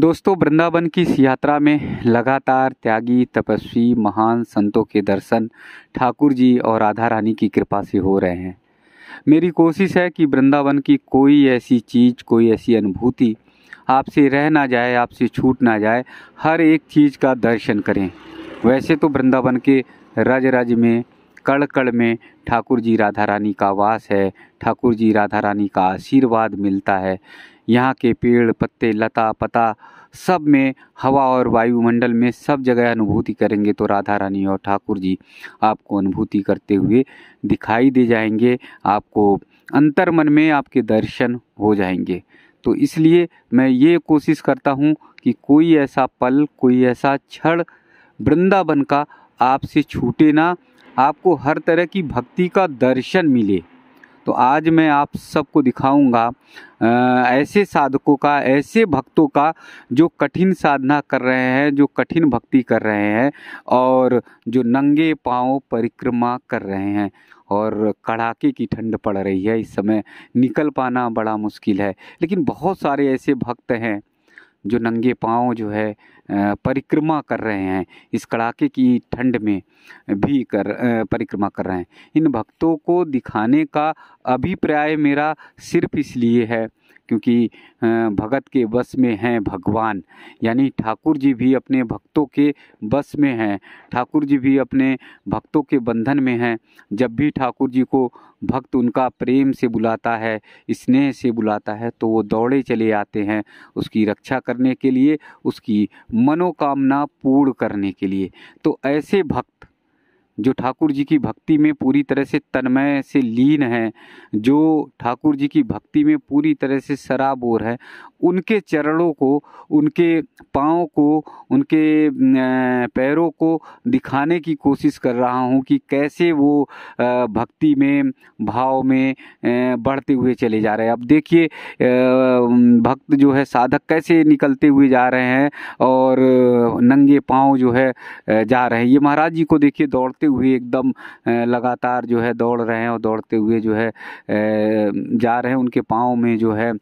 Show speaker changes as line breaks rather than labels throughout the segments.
दोस्तों वृंदावन की इस यात्रा में लगातार त्यागी तपस्वी महान संतों के दर्शन ठाकुर जी और राधा रानी की कृपा से हो रहे हैं मेरी कोशिश है कि वृंदावन की कोई ऐसी चीज़ कोई ऐसी अनुभूति आपसे रह ना जाए आपसे छूट ना जाए हर एक चीज़ का दर्शन करें वैसे तो वृंदावन के रज रज में कड़ कड़ में ठाकुर जी राधा रानी का वास है ठाकुर जी राधा रानी का आशीर्वाद मिलता है यहाँ के पेड़ पत्ते लता पता सब में हवा और वायुमंडल में सब जगह अनुभूति करेंगे तो राधा रानी और ठाकुर जी आपको अनुभूति करते हुए दिखाई दे जाएंगे आपको अंतर मन में आपके दर्शन हो जाएंगे तो इसलिए मैं ये कोशिश करता हूँ कि कोई ऐसा पल कोई ऐसा क्षण वृंदावन का आपसे छूटे ना आपको हर तरह की भक्ति का दर्शन मिले तो आज मैं आप सबको दिखाऊंगा ऐसे साधकों का ऐसे भक्तों का जो कठिन साधना कर रहे हैं जो कठिन भक्ति कर रहे हैं और जो नंगे पाँव परिक्रमा कर रहे हैं और कड़ाके की ठंड पड़ रही है इस समय निकल पाना बड़ा मुश्किल है लेकिन बहुत सारे ऐसे भक्त हैं जो नंगे पाँव जो है परिक्रमा कर रहे हैं इस कड़ाके की ठंड में भी कर परिक्रमा कर रहे हैं इन भक्तों को दिखाने का अभिप्राय मेरा सिर्फ इसलिए है क्योंकि भगत के बस में हैं भगवान यानी ठाकुर जी भी अपने भक्तों के बस में हैं ठाकुर जी भी अपने भक्तों के बंधन में हैं जब भी ठाकुर जी को भक्त उनका प्रेम से बुलाता है स्नेह से बुलाता है तो वो दौड़े चले आते हैं उसकी रक्षा करने के लिए उसकी मनोकामना पूर्ण करने के लिए तो ऐसे भक्त जो ठाकुर जी की भक्ति में पूरी तरह से तन्मय से लीन है जो ठाकुर जी की भक्ति में पूरी तरह से शराबोर है उनके चरणों को उनके पाँव को उनके पैरों को दिखाने की कोशिश कर रहा हूँ कि कैसे वो भक्ति में भाव में बढ़ते हुए चले जा रहे हैं अब देखिए भक्त जो है साधक कैसे निकलते हुए जा रहे हैं और नंगे पाँव जो है जा रहे हैं ये महाराज जी को देखिए दौड़ते हुए एकदम लगातार जो है दौड़ रहे हैं और दौड़ते हुए जो है जा रहे हैं उनके पाँव में जो है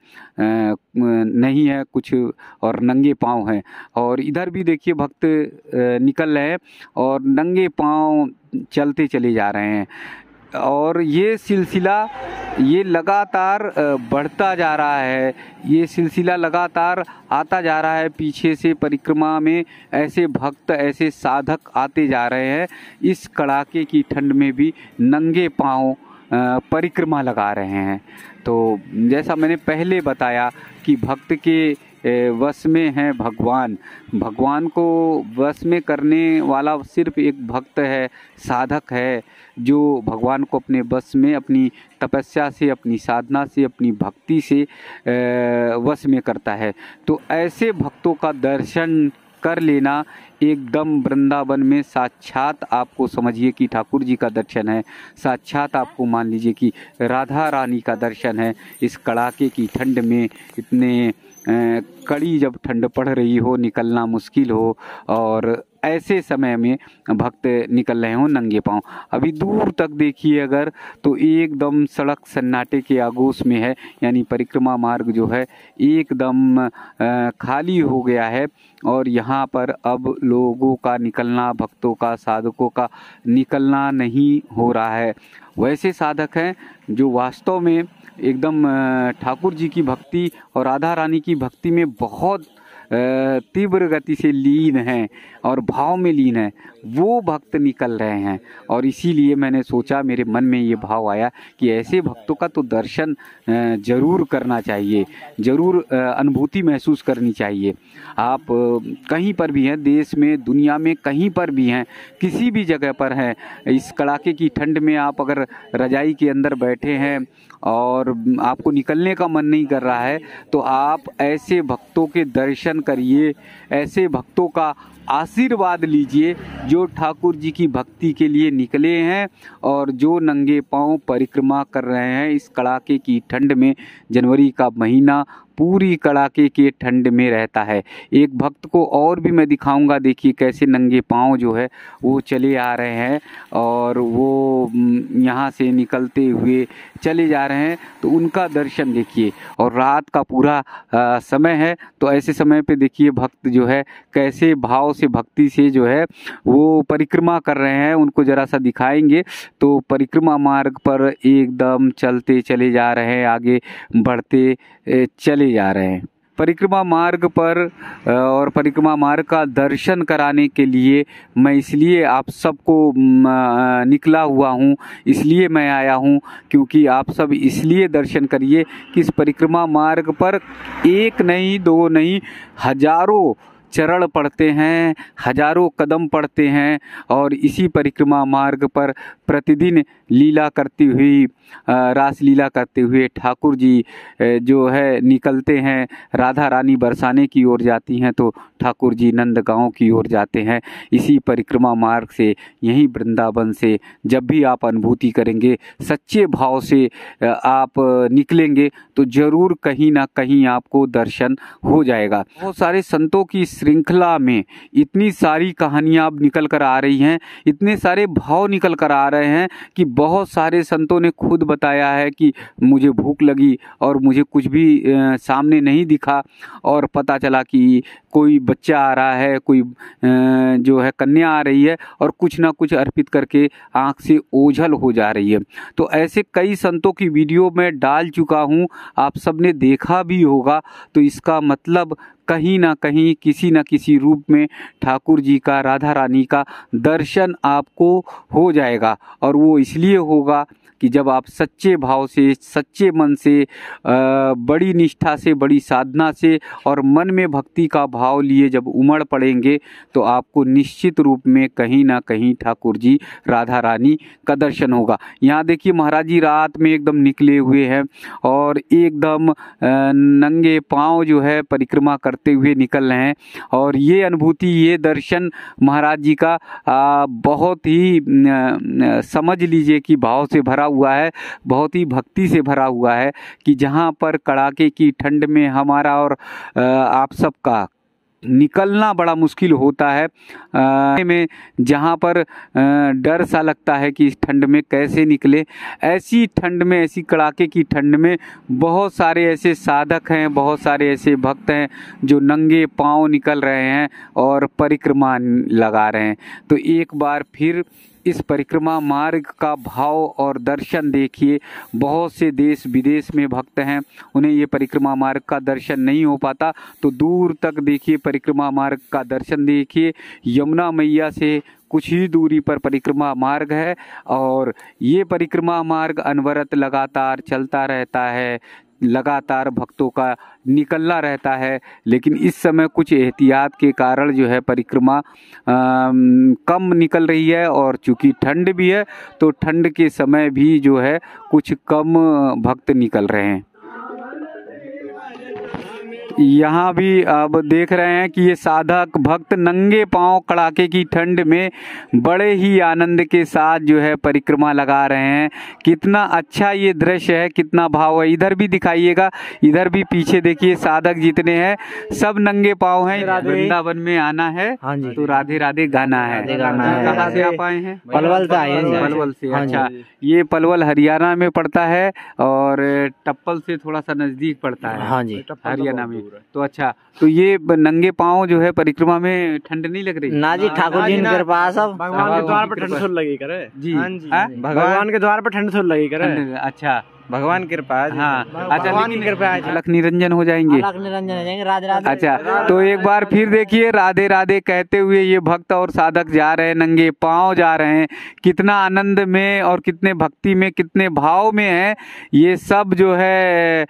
नहीं है कुछ और नंगे पाँव हैं और इधर भी देखिए भक्त निकल रहे हैं और नंगे पाँव चलते चले जा रहे हैं और ये सिलसिला ये लगातार बढ़ता जा रहा है ये सिलसिला लगातार आता जा रहा है पीछे से परिक्रमा में ऐसे भक्त ऐसे साधक आते जा रहे हैं इस कड़ाके की ठंड में भी नंगे पाँव परिक्रमा लगा रहे हैं तो जैसा मैंने पहले बताया कि भक्त के वश में है भगवान भगवान को वश में करने वाला सिर्फ एक भक्त है साधक है जो भगवान को अपने वश में अपनी तपस्या से अपनी साधना से अपनी भक्ति से वश में करता है तो ऐसे भक्तों का दर्शन कर लेना एकदम वृंदावन में साक्षात आपको समझिए कि ठाकुर जी का दर्शन है साक्षात आपको मान लीजिए कि राधा रानी का दर्शन है इस कड़ाके की ठंड में इतने कड़ी जब ठंड पड़ रही हो निकलना मुश्किल हो और ऐसे समय में भक्त निकल रहे हों नंगे पाँव अभी दूर तक देखिए अगर तो एकदम सड़क सन्नाटे के आगोश में है यानी परिक्रमा मार्ग जो है एकदम खाली हो गया है और यहाँ पर अब लोगों का निकलना भक्तों का साधकों का निकलना नहीं हो रहा है वैसे साधक हैं जो वास्तव में एकदम ठाकुर जी की भक्ति और राधा रानी की भक्ति में बहुत तीव्र गति से लीन हैं और भाव में लीन है वो भक्त निकल रहे हैं और इसीलिए मैंने सोचा मेरे मन में ये भाव आया कि ऐसे भक्तों का तो दर्शन ज़रूर करना चाहिए ज़रूर अनुभूति महसूस करनी चाहिए आप कहीं पर भी हैं देश में दुनिया में कहीं पर भी हैं किसी भी जगह पर हैं इस कड़ाके की ठंड में आप अगर रजाई के अंदर बैठे हैं और आपको निकलने का मन नहीं कर रहा है तो आप ऐसे भक्तों के दर्शन करिए ऐसे भक्तों का आशीर्वाद लीजिए जो ठाकुर जी की भक्ति के लिए निकले हैं और जो नंगे पांव परिक्रमा कर रहे हैं इस कड़ाके की ठंड में जनवरी का महीना पूरी कड़ाके की ठंड में रहता है एक भक्त को और भी मैं दिखाऊंगा देखिए कैसे नंगे पाँव जो है वो चले आ रहे हैं और वो यहाँ से निकलते हुए चले जा रहे हैं तो उनका दर्शन देखिए और रात का पूरा आ, समय है तो ऐसे समय पे देखिए भक्त जो है कैसे भाव से भक्ति से जो है वो परिक्रमा कर रहे हैं उनको ज़रा सा दिखाएंगे तो परिक्रमा मार्ग पर एकदम चलते चले जा रहे हैं आगे बढ़ते चले करते जा रहे हैं परिक्रमा मार्ग पर और परिक्रमा मार्ग का दर्शन कराने के लिए मैं इसलिए आप सबको निकला हुआ हूं इसलिए मैं आया हूं क्योंकि आप सब इसलिए दर्शन करिए कि इस परिक्रमा मार्ग पर एक नहीं दो नहीं हजारों चरण पढ़ते हैं हजारों कदम पढ़ते हैं और इसी परिक्रमा मार्ग पर प्रतिदिन लीला करती हुई रास लीला करते हुए ठाकुर जी जो है निकलते हैं राधा रानी बरसाने की ओर जाती हैं तो ठाकुर जी नंदगांव की ओर जाते हैं इसी परिक्रमा मार्ग से यहीं वृंदावन से जब भी आप अनुभूति करेंगे सच्चे भाव से आप निकलेंगे तो ज़रूर कहीं ना कहीं आपको दर्शन हो जाएगा बहुत सारे संतों की श्रृंखला में इतनी सारी कहानियाँ अब निकल कर आ रही हैं इतने सारे भाव निकल कर आ रहे हैं कि बहुत सारे संतों ने खुद बताया है कि मुझे भूख लगी और मुझे कुछ भी सामने नहीं दिखा और पता चला कि कोई बच्चा आ रहा है कोई जो है कन्या आ रही है और कुछ ना कुछ अर्पित करके आँख से ओझल हो जा रही है तो ऐसे कई संतों की वीडियो मैं डाल चुका हूँ आप सब ने देखा भी होगा तो इसका मतलब कहीं ना कहीं किसी ना किसी रूप में ठाकुर जी का राधा रानी का दर्शन आपको हो जाएगा और वो इसलिए होगा कि जब आप सच्चे भाव से सच्चे मन से बड़ी निष्ठा से बड़ी साधना से और मन में भक्ति का भाव लिए जब उमड़ पड़ेंगे तो आपको निश्चित रूप में कहीं ना कहीं ठाकुर जी राधा रानी का दर्शन होगा यहाँ देखिए महाराज जी रात में एकदम निकले हुए हैं और एकदम नंगे पाँव जो है परिक्रमा करते हुए निकल रहे हैं और ये अनुभूति ये दर्शन महाराज जी का बहुत ही समझ लीजिए कि भाव से भरा हुआ है बहुत ही भक्ति से भरा हुआ है कि जहाँ पर कड़ाके की ठंड में हमारा और आप सबका निकलना बड़ा मुश्किल होता है आ, में जहाँ पर डर सा लगता है कि इस ठंड में कैसे निकले ऐसी ठंड में ऐसी कड़ाके की ठंड में बहुत सारे ऐसे साधक हैं बहुत सारे ऐसे भक्त हैं जो नंगे पांव निकल रहे हैं और परिक्रमा लगा रहे हैं तो एक बार फिर इस परिक्रमा मार्ग का भाव और दर्शन देखिए बहुत से देश विदेश में भक्त हैं उन्हें ये परिक्रमा मार्ग का दर्शन नहीं हो पाता तो दूर तक देखिए परिक्रमा मार्ग का दर्शन देखिए यमुना मैया से कुछ ही दूरी पर परिक्रमा मार्ग है और ये परिक्रमा मार्ग अनवरत लगातार चलता रहता है लगातार भक्तों का निकलना रहता है लेकिन इस समय कुछ एहतियात के कारण जो है परिक्रमा आ, कम निकल रही है और चूंकि ठंड भी है तो ठंड के समय भी जो है कुछ कम भक्त निकल रहे हैं यहाँ भी अब देख रहे हैं कि ये साधक भक्त नंगे पांव कड़ाके की ठंड में बड़े ही आनंद के साथ जो है परिक्रमा लगा रहे हैं कितना अच्छा ये दृश्य है कितना भाव है इधर भी दिखाइएगा इधर भी पीछे देखिए साधक जितने हैं सब नंगे पांव हैं वृंदावन में आना है हाँ जी। तो राधे राधे गाना है कहाँ से आप आए हैं पलवल से आए हैं पलवल से हाँ अच्छा ये पलवल हरियाणा में पड़ता है और टप्पल से थोड़ा सा नजदीक पड़ता है हाँ जी हरियाणा में है तो अच्छा तो ये नंगे पाँव जो है परिक्रमा में ठंड नहीं लग रही ना जी ठाकुर जी के पास अब भगवान के हाँ, द्वार पर ठंड सुन लगी करे हाँ हाँ? जी भगवान के द्वार पर ठंड सुन लगी करे अच्छा भगवान कृपा हाँ अच्छा भगवान कृपा लख निरंजन हो जाएंगे लख निरंजन हो जाएंगे राधे राधे अच्छा तो एक बार फिर देखिए राधे राधे कहते हुए ये भक्त और साधक जा रहे हैं नंगे पांव जा रहे हैं कितना आनंद में और कितने भक्ति में कितने भाव में है ये सब जो है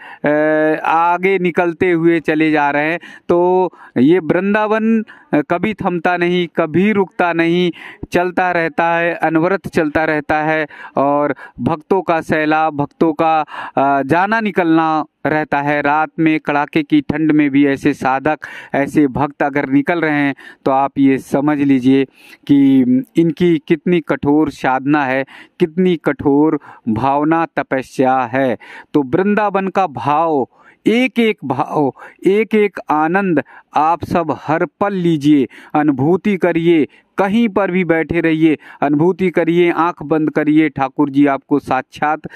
आगे निकलते हुए चले जा रहे हैं तो ये वृंदावन कभी थमता नहीं कभी रुकता नहीं चलता रहता है अनवरत चलता रहता है और भक्तों का सैलाब भक्तों का जाना निकलना रहता है रात में कड़ाके की ठंड में भी ऐसे साधक ऐसे भक्त अगर निकल रहे हैं तो आप ये समझ लीजिए कि इनकी कितनी कठोर साधना है कितनी कठोर भावना तपस्या है तो वृंदावन का भाव एक एक भाव एक एक आनंद आप सब हर पल लीजिए अनुभूति करिए कहीं पर भी बैठे रहिए अनुभूति करिए आंख बंद करिए ठाकुर जी आपको साक्षात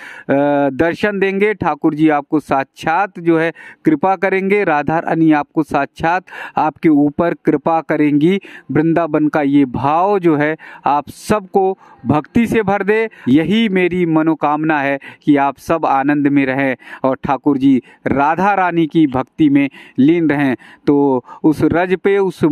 दर्शन देंगे ठाकुर जी आपको साक्षात जो है कृपा करेंगे राधा रानी आपको साक्षात आपके ऊपर कृपा करेंगी वृंदावन का ये भाव जो है आप सबको भक्ति से भर दे यही मेरी मनोकामना है कि आप सब आनंद में रहें और ठाकुर जी राधा रानी की भक्ति में लीन रहें तो उस रज पे उस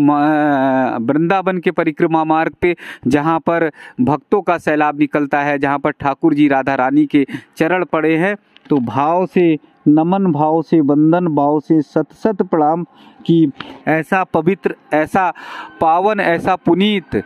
वृंदावन के परिक्रमा उमा मार्ग पे जहाँ पर भक्तों का सैलाब निकलता है जहाँ पर ठाकुर जी राधा रानी के चरण पड़े हैं तो भाव से नमन भाव से वंदन भाव से सत सत प्रणाम कि ऐसा पवित्र ऐसा पावन ऐसा पुनीत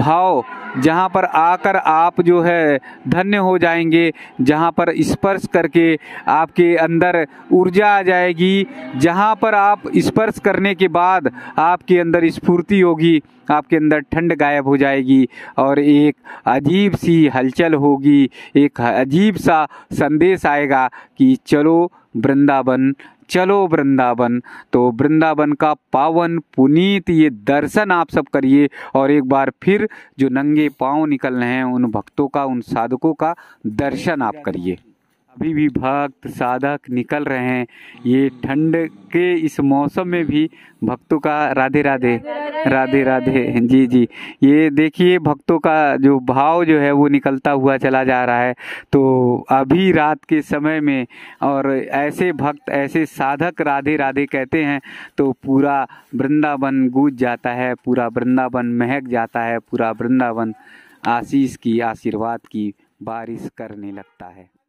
भाव जहाँ पर आकर आप जो है धन्य हो जाएंगे जहाँ पर स्पर्श करके आपके अंदर ऊर्जा आ जाएगी जहाँ पर आप स्पर्श करने के बाद आपके अंदर स्फूर्ति होगी आपके अंदर ठंड गायब हो जाएगी और एक अजीब सी हलचल होगी एक अजीब सा संदेश आएगा कि चलो वृंदावन चलो वृंदावन तो वृंदावन का पावन पुनीत ये दर्शन आप सब करिए और एक बार फिर जो नंगे पाँव निकल रहे हैं उन भक्तों का उन साधकों का दर्शन आप करिए अभी भी भक्त साधक निकल रहे हैं ये ठंड के इस मौसम में भी भक्तों का राधे राधे राधे राधे जी जी ये देखिए भक्तों का जो भाव जो है वो निकलता हुआ चला जा रहा है तो अभी रात के समय में और ऐसे भक्त ऐसे साधक राधे राधे कहते हैं तो पूरा वृंदावन गूंज जाता है पूरा वृंदावन महक जाता है पूरा वृंदावन आशीष की आशीर्वाद की बारिश करने लगता है